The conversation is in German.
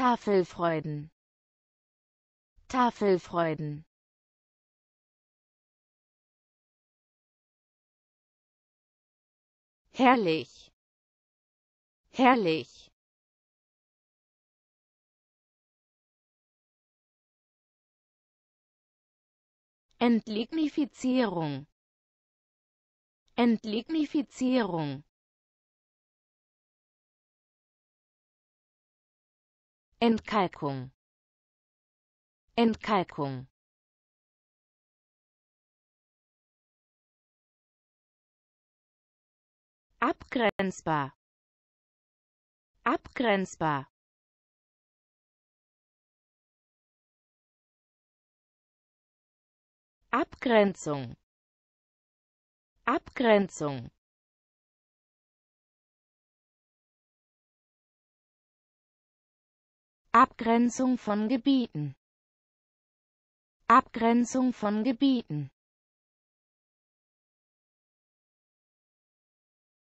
Tafelfreuden Tafelfreuden Herrlich Herrlich Entlignifizierung Entlignifizierung Entkalkung. Entkalkung. Abgrenzbar. Abgrenzbar. Abgrenzung. Abgrenzung. Abgrenzung von Gebieten Abgrenzung von Gebieten